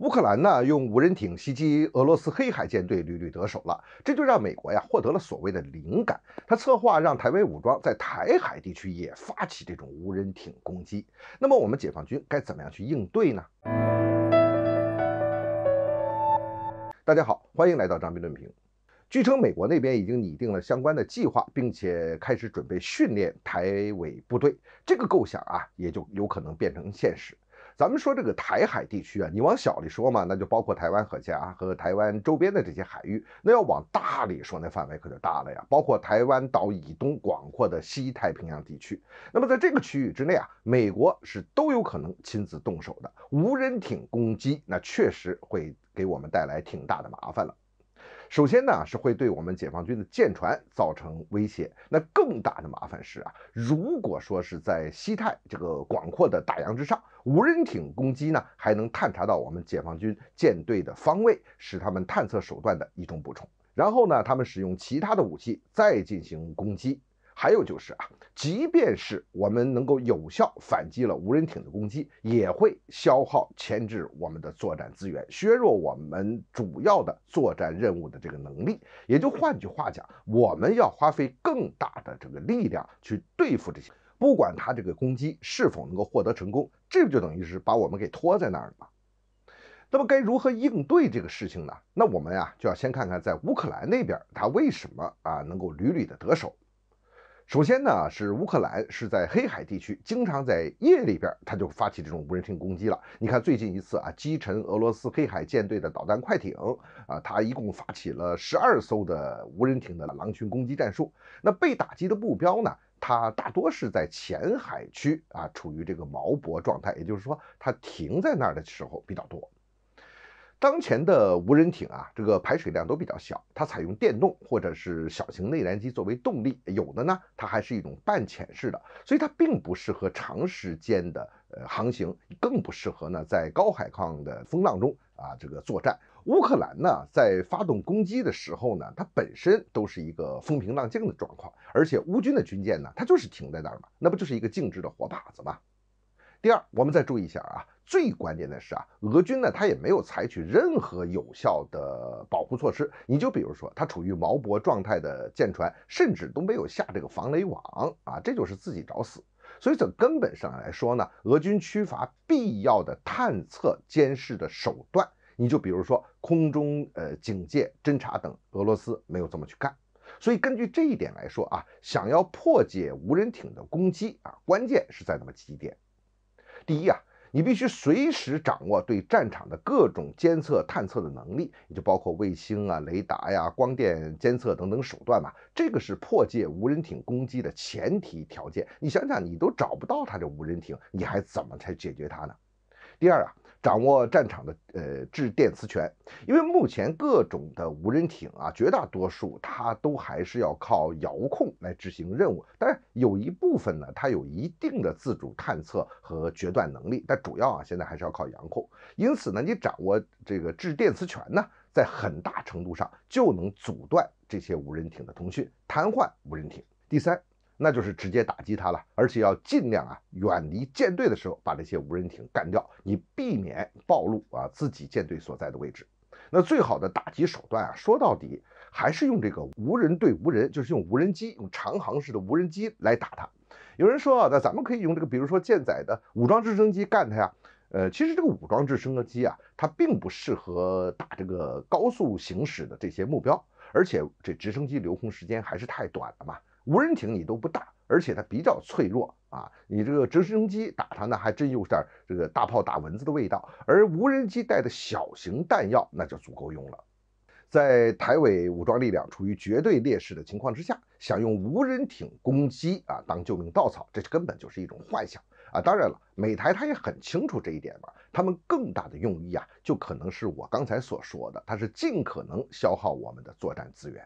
乌克兰呢，用无人艇袭击俄罗斯黑海舰队，屡屡得手了，这就让美国呀获得了所谓的灵感，他策划让台美武装在台海地区也发起这种无人艇攻击。那么我们解放军该怎么样去应对呢？大家好，欢迎来到张斌论评。据称，美国那边已经拟定了相关的计划，并且开始准备训练台委部队，这个构想啊，也就有可能变成现实。咱们说这个台海地区啊，你往小里说嘛，那就包括台湾海峡和台湾周边的这些海域；那要往大里说，那范围可就大了呀，包括台湾岛以东广阔的西太平洋地区。那么在这个区域之内啊，美国是都有可能亲自动手的。无人艇攻击，那确实会给我们带来挺大的麻烦了。首先呢，是会对我们解放军的舰船造成威胁。那更大的麻烦是啊，如果说是在西太这个广阔的大洋之上，无人艇攻击呢，还能探查到我们解放军舰队的方位，是他们探测手段的一种补充。然后呢，他们使用其他的武器再进行攻击。还有就是啊，即便是我们能够有效反击了无人艇的攻击，也会消耗牵制我们的作战资源，削弱我们主要的作战任务的这个能力。也就换句话讲，我们要花费更大的这个力量去对付这些，不管他这个攻击是否能够获得成功，这不就等于是把我们给拖在那儿了吗？那么该如何应对这个事情呢？那我们呀就要先看看在乌克兰那边他为什么啊能够屡屡的得手。首先呢，是乌克兰是在黑海地区，经常在夜里边它就发起这种无人艇攻击了。你看最近一次啊，击沉俄罗斯黑海舰队的导弹快艇啊，它一共发起了十二艘的无人艇的狼群攻击战术。那被打击的目标呢，它大多是在浅海区啊，处于这个锚泊状态，也就是说，它停在那儿的时候比较多。当前的无人艇啊，这个排水量都比较小，它采用电动或者是小型内燃机作为动力，有的呢，它还是一种半潜式的，所以它并不适合长时间的呃航行，更不适合呢在高海况的风浪中啊这个作战。乌克兰呢在发动攻击的时候呢，它本身都是一个风平浪静的状况，而且乌军的军舰呢，它就是停在那儿嘛，那不就是一个静止的活靶子吗？第二，我们再注意一下啊，最关键的是啊，俄军呢他也没有采取任何有效的保护措施。你就比如说，他处于毛泊状态的舰船，甚至都没有下这个防雷网啊，这就是自己找死。所以从根本上来说呢，俄军缺乏必要的探测、监视的手段。你就比如说空中呃警戒、侦察等，俄罗斯没有这么去干。所以根据这一点来说啊，想要破解无人艇的攻击啊，关键是在那么几点。第一啊，你必须随时掌握对战场的各种监测探测的能力，也就包括卫星啊、雷达呀、光电监测等等手段嘛。这个是破解无人艇攻击的前提条件。你想想，你都找不到它的无人艇，你还怎么才解决它呢？第二啊。掌握战场的呃制电磁权，因为目前各种的无人艇啊，绝大多数它都还是要靠遥控来执行任务，但是有一部分呢，它有一定的自主探测和决断能力，但主要啊现在还是要靠遥控。因此呢，你掌握这个制电磁权呢，在很大程度上就能阻断这些无人艇的通讯，瘫痪无人艇。第三。那就是直接打击它了，而且要尽量啊远离舰队的时候把这些无人艇干掉，以避免暴露啊自己舰队所在的位置。那最好的打击手段啊，说到底还是用这个无人对无人，就是用无人机，用长航式的无人机来打它。有人说啊，那咱们可以用这个，比如说舰载的武装直升机干它呀。呃，其实这个武装直升机啊，它并不适合打这个高速行驶的这些目标，而且这直升机留空时间还是太短了嘛。无人艇你都不打，而且它比较脆弱啊，你这个直升机打它呢，还真有点这个大炮打蚊子的味道。而无人机带的小型弹药，那就足够用了。在台委武装力量处于绝对劣势的情况之下，想用无人艇攻击啊，当救命稻草，这根本就是一种幻想啊！当然了，美台他也很清楚这一点嘛。他们更大的用意啊，就可能是我刚才所说的，它是尽可能消耗我们的作战资源。